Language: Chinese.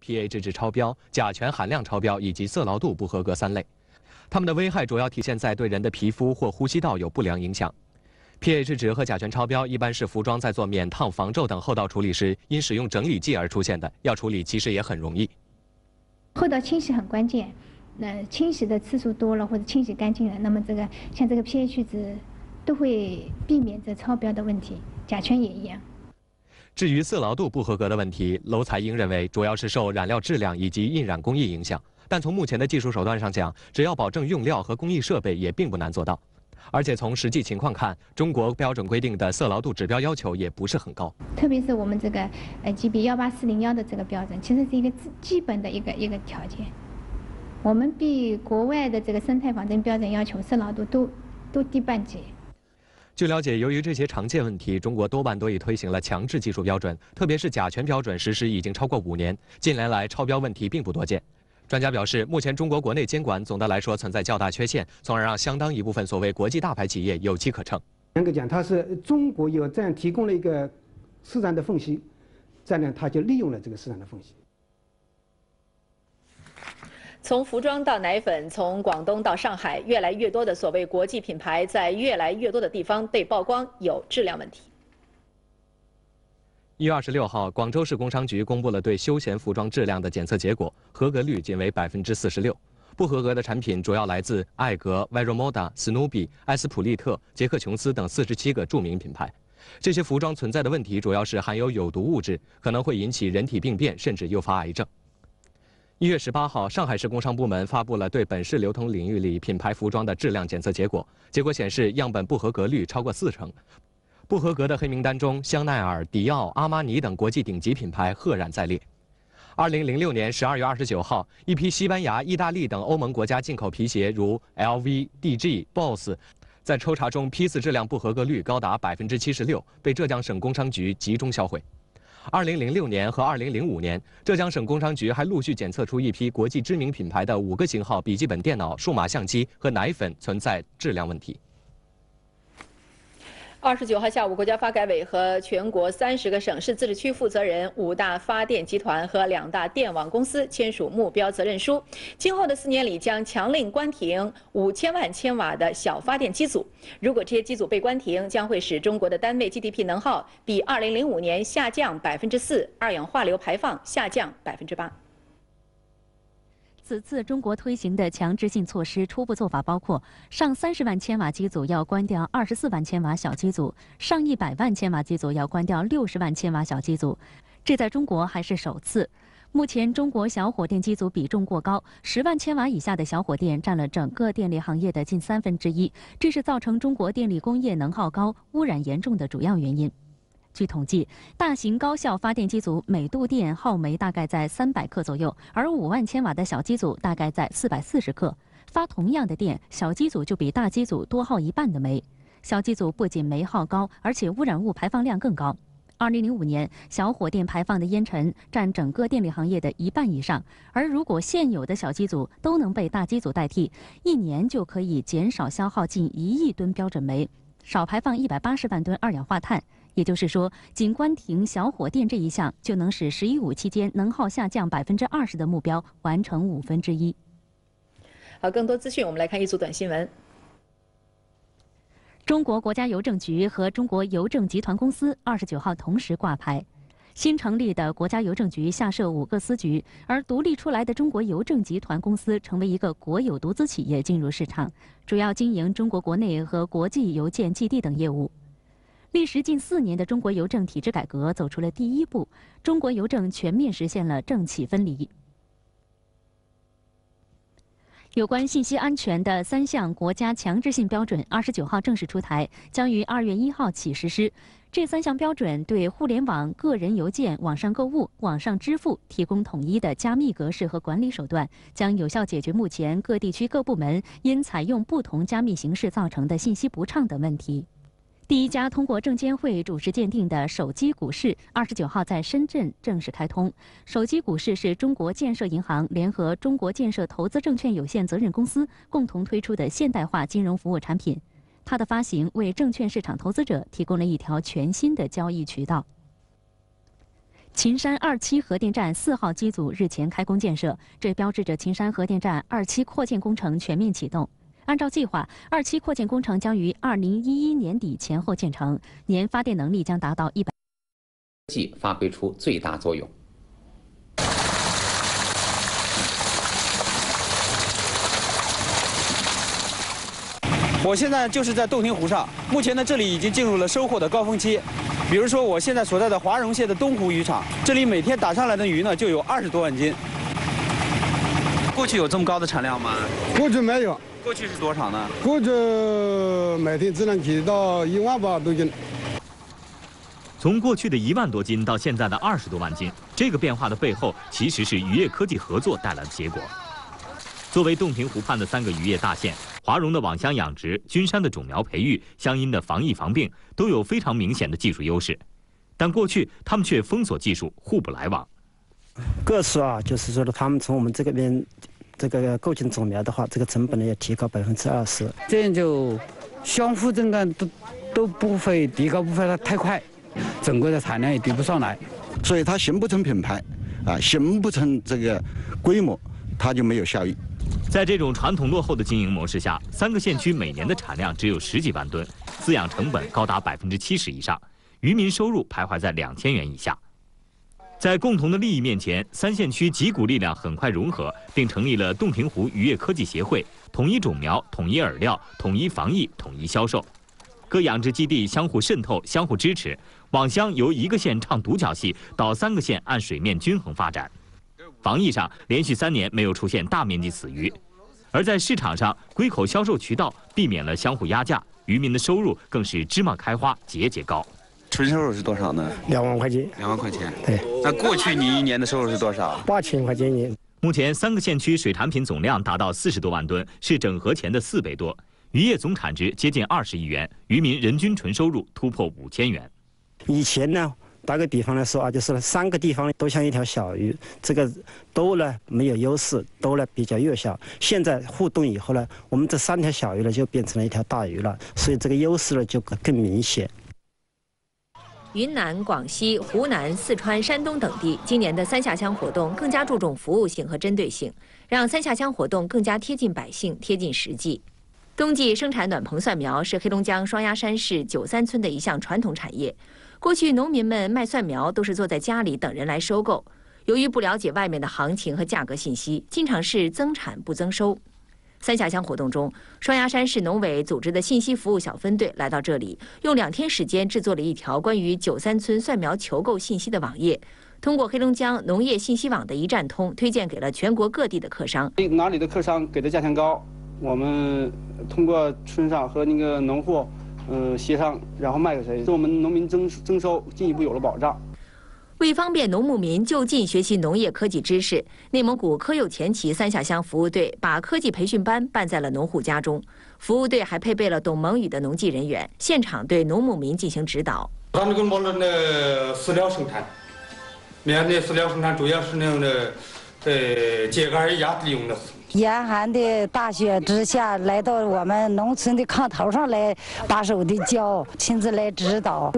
pH 值超标、甲醛含量超标以及色牢度不合格三类，它们的危害主要体现在对人的皮肤或呼吸道有不良影响。pH 值和甲醛超标一般是服装在做免烫、防皱等后道处理时因使用整理剂而出现的。要处理其实也很容易，后道清洗很关键。那清洗的次数多了或者清洗干净了，那么这个像这个 pH 值都会避免这超标的问题。甲醛也一样。至于色牢度不合格的问题，楼才英认为主要是受染料质量以及印染工艺影响。但从目前的技术手段上讲，只要保证用料和工艺设备，也并不难做到。而且从实际情况看，中国标准规定的色牢度指标要求也不是很高。特别是我们这个呃 GB 幺八四零幺的这个标准，其实是一个基基本的一个一个条件。我们比国外的这个生态仿真标准要求色牢度都都低半级。据了解，由于这些常见问题，中国多半都已推行了强制技术标准，特别是甲醛标准实施已经超过五年。近年来，超标问题并不多见。专家表示，目前中国国内监管总的来说存在较大缺陷，从而让相当一部分所谓国际大牌企业有机可乘。严格讲，它是中国有这样提供了一个市场的缝隙，这样呢它就利用了这个市场的缝隙。从服装到奶粉，从广东到上海，越来越多的所谓国际品牌在越来越多的地方被曝光有质量问题。一月二十六号，广州市工商局公布了对休闲服装质量的检测结果，合格率仅为百分之四十六。不合格的产品主要来自爱格、Vermoda、s n o o b y 埃斯普利特、杰克琼斯等四十七个著名品牌。这些服装存在的问题主要是含有有毒物质，可能会引起人体病变，甚至诱发癌症。一月十八号，上海市工商部门发布了对本市流通领域里品牌服装的质量检测结果。结果显示，样本不合格率超过四成。不合格的黑名单中，香奈儿、迪奥、阿玛尼等国际顶级品牌赫然在列。二零零六年十二月二十九号，一批西班牙、意大利等欧盟国家进口皮鞋，如 LV、DG、Boss，在抽查中批次质量不合格率高达百分之七十六，被浙江省工商局集中销毁。二零零六年和二零零五年，浙江省工商局还陆续检测出一批国际知名品牌的五个型号笔记本电脑、数码相机和奶粉存在质量问题。二十九号下午，国家发改委和全国三十个省市自治区负责人、五大发电集团和两大电网公司签署目标责任书。今后的四年里，将强令关停五千万千瓦的小发电机组。如果这些机组被关停，将会使中国的单位 GDP 能耗比二零零五年下降百分之四，二氧化硫排放下降百分之八。此次中国推行的强制性措施初步做法包括：上三十万千瓦机组要关掉二十四万千瓦小机组，上一百万千瓦机组要关掉六十万千瓦小机组。这在中国还是首次。目前，中国小火电机组比重过高，十万千瓦以下的小火电占了整个电力行业的近三分之一，这是造成中国电力工业能耗高、污染严重的主要原因。据统计，大型高效发电机组每度电耗煤大概在三百克左右，而五万千瓦的小机组大概在四百四十克。发同样的电，小机组就比大机组多耗一半的煤。小机组不仅煤耗高，而且污染物排放量更高。二零零五年，小火电排放的烟尘占整个电力行业的一半以上。而如果现有的小机组都能被大机组代替，一年就可以减少消耗近一亿吨标准煤，少排放一百八十万吨二氧化碳。也就是说，仅关停小火电这一项，就能使“十一五”期间能耗下降百分之二十的目标完成五分之一。好，更多资讯，我们来看一组短新闻。中国国家邮政局和中国邮政集团公司二十九号同时挂牌，新成立的国家邮政局下设五个司局，而独立出来的中国邮政集团公司成为一个国有独资企业进入市场，主要经营中国国内和国际邮件寄递等业务。历时近四年的中国邮政体制改革走出了第一步，中国邮政全面实现了政企分离。有关信息安全的三项国家强制性标准二十九号正式出台，将于二月一号起实施。这三项标准对互联网、个人邮件、网上购物、网上支付提供统一的加密格式和管理手段，将有效解决目前各地区各部门因采用不同加密形式造成的信息不畅等问题。第一家通过证监会主持鉴定的手机股市，二十九号在深圳正式开通。手机股市是中国建设银行联合中国建设投资证券有限责任公司共同推出的现代化金融服务产品，它的发行为证券市场投资者提供了一条全新的交易渠道。秦山二期核电站四号机组日前开工建设，这标志着秦山核电站二期扩建工程全面启动。按照计划，二期扩建工程将于二零一一年底前后建成，年发电能力将达到一百。发挥出最大作用。我现在就是在洞庭湖上，目前呢，这里已经进入了收获的高峰期。比如说，我现在所在的华容县的东湖渔场，这里每天打上来的鱼呢就有二十多万斤。过去有这么高的产量吗？过去没有。过去是多少呢？过去每天只能起到一万八多斤。从过去的一万多斤到现在的二十多万斤，这个变化的背后其实是渔业科技合作带来的结果。作为洞庭湖畔的三个渔业大县，华容的网箱养殖、君山的种苗培育、湘阴的防疫防病，都有非常明显的技术优势。但过去他们却封锁技术，互不来往。各次啊，就是说的他们从我们这个边。这个购进种苗的话，这个成本呢要提高百分之二十，这样就相互增干都都不会提高，不会太快，整个的产量也提不上来，所以它形不成品牌啊，形不成这个规模，它就没有效益。在这种传统落后的经营模式下，三个县区每年的产量只有十几万吨，饲养成本高达百分之七十以上，渔民收入徘徊在两千元以下。在共同的利益面前，三县区几股力量很快融合，并成立了洞庭湖渔业科技协会，统一种苗、统一饵料、统一防疫、统一销售。各养殖基地相互渗透、相互支持，网箱由一个县唱独角戏到三个县按水面均衡发展。防疫上连续三年没有出现大面积死鱼，而在市场上，龟口销售渠道避免了相互压价，渔民的收入更是芝麻开花节节高。纯收入是多少呢？两万块钱。两万块钱。对。那过去你一年的收入是多少？八千块钱一年。目前三个县区水产品总量达到四十多万吨，是整合前的四倍多，渔业总产值接近二十亿元，渔民人均纯收入突破五千元。以前呢，打个比方来说啊，就是三个地方都像一条小鱼，这个都呢没有优势，都呢比较弱小。现在互动以后呢，我们这三条小鱼呢就变成了一条大鱼了，所以这个优势呢就更明显。云南、广西、湖南、四川、山东等地今年的三下乡活动更加注重服务性和针对性，让三下乡活动更加贴近百姓、贴近实际。冬季生产暖棚蒜苗是黑龙江双鸭山市九三村的一项传统产业。过去，农民们卖蒜苗都是坐在家里等人来收购，由于不了解外面的行情和价格信息，经常是增产不增收。三峡乡活动中，双鸭山市农委组织的信息服务小分队来到这里，用两天时间制作了一条关于九三村蒜苗求购信息的网页，通过黑龙江农业信息网的一站通推荐给了全国各地的客商。哪里的客商给的价钱高，我们通过村上和那个农户，嗯协商，然后卖给谁，使我们农民征征收进一步有了保障。为方便农牧民就近学习农业科技知识，内蒙古科右前旗三下乡服务队把科技培训班办在了农户家中。服务队还配备了懂蒙语的农技人员，现场对农牧民进行指导。他们个的饲料生产，面的饲料生产主要是那个呃秸秆儿压利用的。严寒的大雪之下来到我们农村的炕头上来把手的教，亲自来指导。